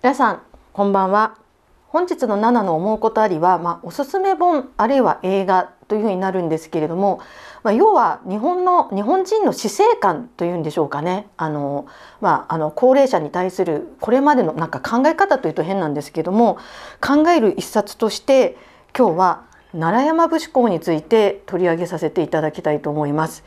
皆さんこんばんは本日の7の思うことありは、まあ、おすすめ本あるいは映画というふうになるんですけれども、まあ、要は日本の日本人の死生観というんでしょうかねあの、まあ、あの高齢者に対するこれまでのなんか考え方というと変なんですけれども考える一冊として今日は奈良山節考について取り上げさせていただきたいと思います。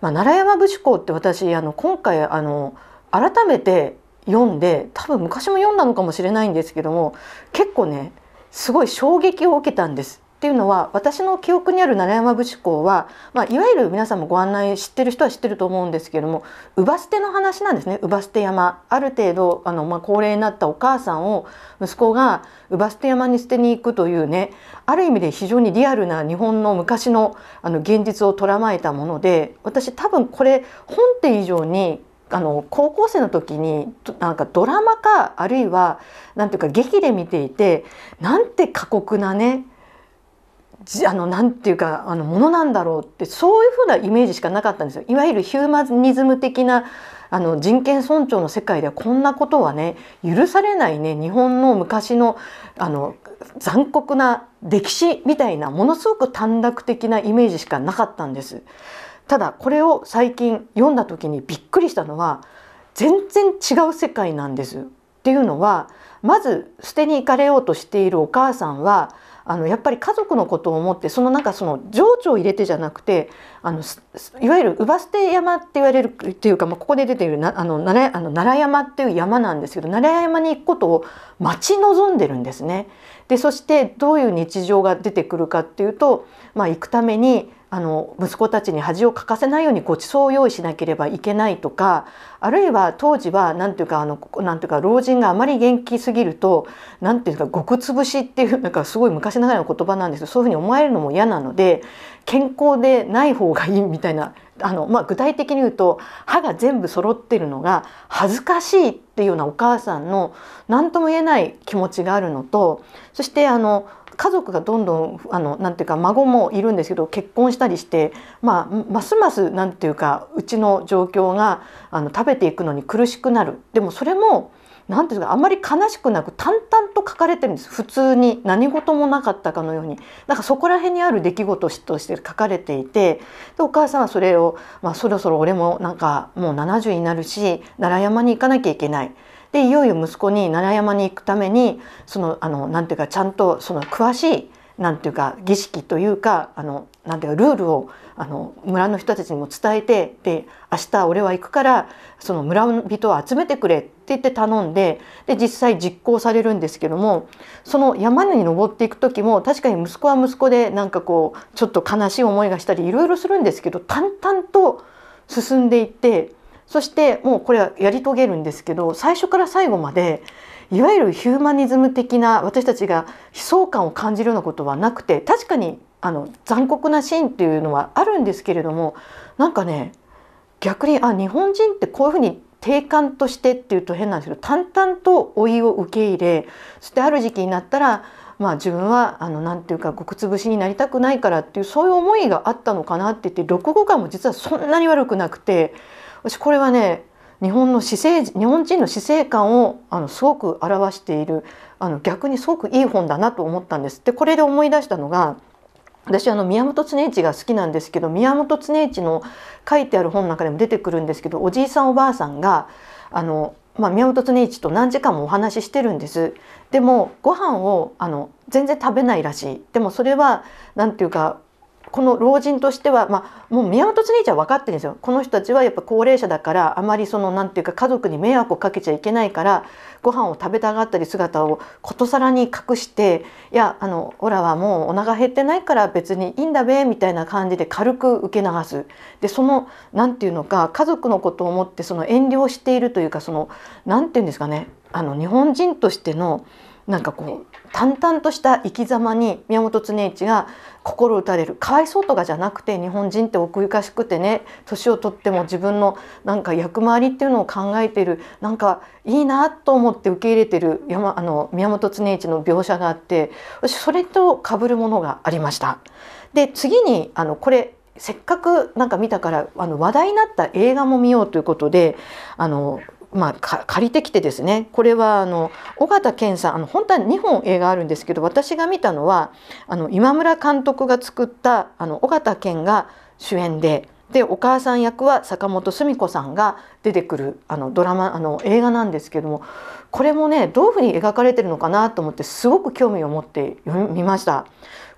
まあ、奈良山節考って私あの今回あの改めて読んで多分昔も読んだのかもしれないんですけども結構ねすごい衝撃を受けたんです。っていうのは私の記憶にある楢山節考は、まあ、いわゆる皆さんもご案内知ってる人は知ってると思うんですけども乳捨ての話なんですね乳捨て山ある程度あの、まあ、高齢になったお母さんを息子が乳捨て山に捨てに行くというねある意味で非常にリアルな日本の昔のあの現実をとらまえたもので私多分これ本って以上にあの高校生の時になんかドラマかあるいは何ていうか劇で見ていてなんて過酷なねあのなんていうかあのものなんだろうってそういうふうなイメージしかなかったんですよ。いわゆるヒューマニズム的なあの人権尊重の世界ではこんなことはね許されないね日本の昔のあの残酷な歴史みたいなものすごく短絡的なイメージしかなかったんです。ただこれを最近読んだ時にびっくりしたのは全然違う世界なんです。っていうのはまず捨てに行かれようとしているお母さんはあのやっぱり家族のことを思ってそのなんかその情緒を入れてじゃなくてあのいわゆる姥捨て山って言われるっていうか、まあ、ここで出ているなあの奈良あの奈良山っていう山なんですけど奈良山に行くことを待ち望んでるんですね。でそしてどういう日常が出てくるかっていうと、まあ、行くためにあの息子たちに恥をかかせないようにごちそうを用意しなければいけないとかあるいは当時は何ていうかあのなんていうか老人があまり元気すぎると何ていうか極潰しっていうなんかすごい昔ながらの言葉なんですけどそういうふうに思えるのも嫌なので健康でない方がいいみたいなあの、まあ、具体的に言うと歯が全部揃ってるのが恥ずかしいっていうようなお母さんの何とも言えない気持ちがあるのとそしてあの家族がどんどんあのなんていうか孫もいるんですけど結婚したりして、まあ、ますますなんていうかうちの状況があの食べていくのに苦しくなるでもそれも何ていうかあんまり悲しくなく淡々と書かれてるんです普通に何事もなかったかのようにだからそこら辺にある出来事として書かれていてでお母さんはそれを、まあ、そろそろ俺もなんかもう70になるし奈良山に行かなきゃいけない。でいよいよ息子に奈良山に行くためにそのあのなんていうかちゃんとその詳しいなんていうか儀式というかあのなんていうかルールをあの村の人たちにも伝えてで明日俺は行くからその村人を集めてくれって言って頼んでで実際実行されるんですけどもその山に登っていく時も確かに息子は息子でなんかこうちょっと悲しい思いがしたりいろいろするんですけど淡々と進んでいってそしてもうこれはやり遂げるんですけど最初から最後までいわゆるヒューマニズム的な私たちが悲壮感を感じるようなことはなくて確かにあの残酷なシーンっていうのはあるんですけれどもなんかね逆にあ日本人ってこういうふうに定感としてっていうと変なんですけど淡々と老いを受け入れそしてある時期になったらまあ、自分はあのなんていうか極潰しになりたくないからっていうそういう思いがあったのかなって言って落語感も実はそんなに悪くなくて私これはね日本の姿勢日本人の死生観をあのすごく表しているあの逆にすごくいい本だなと思ったんです。でこれで思い出したのが私あの宮本常一が好きなんですけど宮本常一の書いてある本の中でも出てくるんですけどおじいさんおばあさんがあの、まあ、宮本恒一と何時間もお話ししてるんですでもご飯をあを全然食べないらしいでもそれは何て言うかこの老人としては、まあ、もう宮本知事は分かってるんですよこの人たちはやっぱ高齢者だからあまりその何て言うか家族に迷惑をかけちゃいけないからご飯を食べたがったり姿をことさらに隠して「いやあのオラはもうお腹減ってないから別にいいんだべ」みたいな感じで軽く受け流す。でその何て言うのか家族のことを思ってその遠慮しているというかその何て言うんですかねあの日本人としてのなんかこう淡々とした生き様に宮本恒一が心打たれるかわいそうとかじゃなくて日本人って奥ゆかしくてね年を取っても自分のなんか役回りっていうのを考えてるなんかいいなと思って受け入れてる山あの宮本恒一の描写があってそれと被るものがありました。で次にあのこれせっかくなんか見たからあの話題になった映画も見ようということであのまあ、借りてきてですねこれはあの尾形健さんあの本当は2本映画あるんですけど私が見たのはあの今村監督が作ったあの尾形健が主演ででお母さん役は坂本澄子さんが出てくるあのドラマあの映画なんですけどもこれもねどういうふうに描かれてるのかなと思ってすごく興味を持って読みました。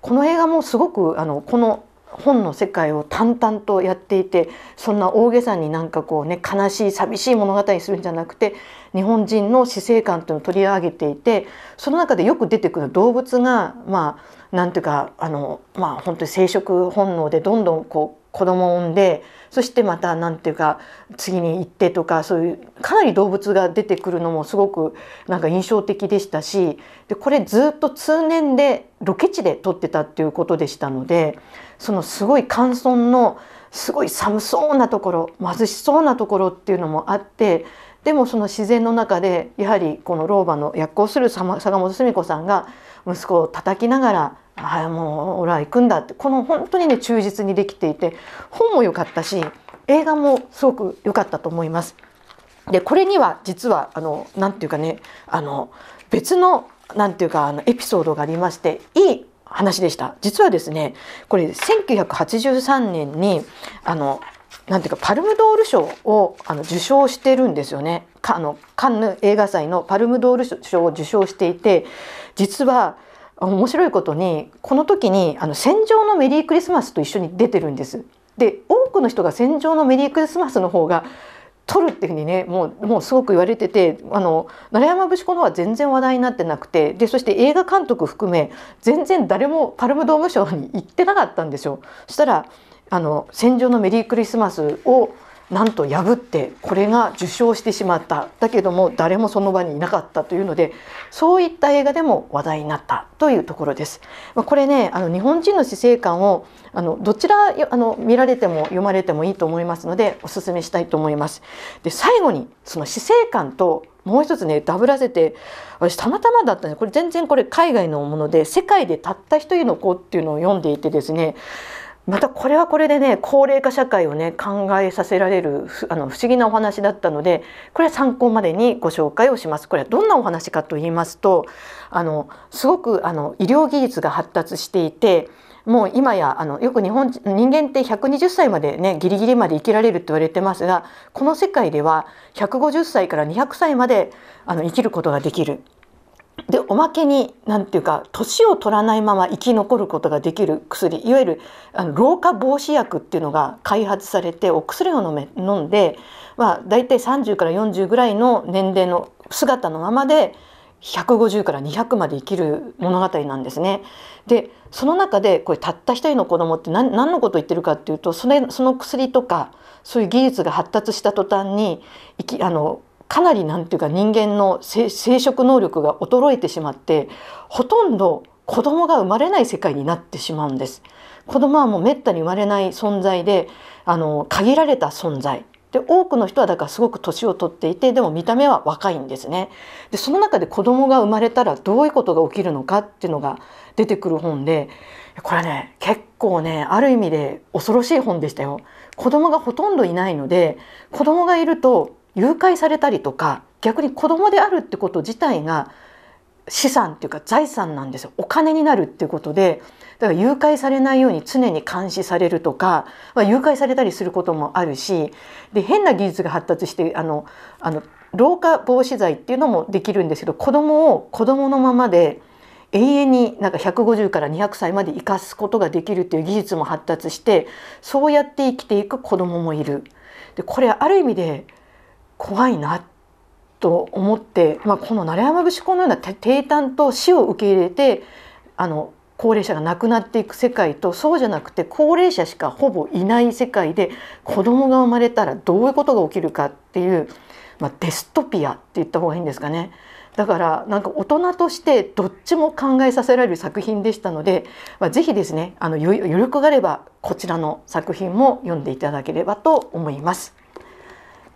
この映画もすごくあのこの本の世界を淡々とやっていてそんな大げさになんかこうね悲しい寂しい物語にするんじゃなくて日本人の死生観というのを取り上げていてその中でよく出てくる動物がまあなんていうかあのまあ本当に生殖本能でどんどんこう子供を産んでそしてまた何ていうか次に行ってとかそういうかなり動物が出てくるのもすごくなんか印象的でしたしでこれずっと通年でロケ地で撮ってたっていうことでしたのでそのすごい乾燥のすごい寒そうなところ貧しそうなところっていうのもあってでもその自然の中でやはりこの老婆の躍効する坂本澄子さんが息子を叩きながらはいもう俺は行くんだってこの本当にね忠実にできていて本も良かったし映画もすごく良かったと思います。でこれには実はあのなんていうかねあの別のなんていうかあのエピソードがありましていい話でした。実はですねこれ1983年にあのなんていうかパルムドール賞をあの受賞してるんですよね。かあのカンヌ映画祭のパルムドール賞を受賞していて実は面白いことにこの時にあの「戦場のメリークリスマス」と一緒に出てるんです。で多くの人が「戦場のメリークリスマス」の方が取るっていうふうにねもうもうすごく言われててあの楢山節子のは全然話題になってなくてでそして映画監督含め全然誰もパルムドーム賞に行ってなかったんですよ。そしたらあの「戦場のメリークリスマス」をなんと破ってこれが受賞してしまっただけども誰もその場にいなかったというのでそういった映画でも話題になったというところです。まあ、これねあの日本人の死生観をあのどちらあの見られても読まれてもいいと思いますのでおすめしたいと思います。で最後にその死生観ともう一つねダブらせて私たまたまだったんですこれ全然これ海外のもので世界でたった一人の子っていうのを読んでいてですねまたこれはこれでね高齢化社会をね考えさせられるあの不思議なお話だったのでこれは参考までにご紹介をします。これはどんなお話かと言いますとあのすごくあの医療技術が発達していてもう今やあのよく日本人間って120歳までねギリギリまで生きられるって言われてますがこの世界では150歳から200歳まであの生きることができるでおまけに何て言うか年を取らないまま生き残ることができる薬いわゆるあの老化防止薬っていうのが開発されてお薬を飲め飲んで、まあ、大体30から40ぐらいの年齢の姿のままで150から200まで生きる物語なんですね。でその中でこれたった一人の子供って何のこと言ってるかっていうとそその薬とかそういう技術が発達した途端に生きあのかなりなんていうか人間の生殖能力が衰えてしまってほとんど子供が生まれない世界になってしまうんです。子供はもうめったに生まれない存在であの限られた存在で多くの人はだからすごく年を取っていてでも見た目は若いんですねでその中で子供が生まれたらどういうことが起きるのかっていうのが出てくる本でこれね結構ねある意味で恐ろしい本でしたよ子供がほとんどいないので子供がいると誘拐されたりとか逆に子供であるってこと自体が資産っていうか財産なんですよお金になるっていうことでだから誘拐されないように常に監視されるとか、まあ、誘拐されたりすることもあるしで変な技術が発達してあのあの老化防止剤っていうのもできるんですけど子供を子供のままで永遠になんか150から200歳まで生かすことができるっていう技術も発達してそうやって生きていく子供もいる。でこれある意味で怖いなと思って、まあ、この鳴山節婚のような低炭と死を受け入れてあの高齢者が亡くなっていく世界とそうじゃなくて高齢者しかほぼいない世界で子供が生まれたらどういうことが起きるかっていう、まあ、デストピアって言った方がいいんですかね。だからなんか大人としてどっちも考えさせられる作品でしたので、まあ、ぜひですねあの余力があればこちらの作品も読んでいただければと思います。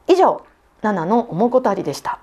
以上7の「おもこたり」でした。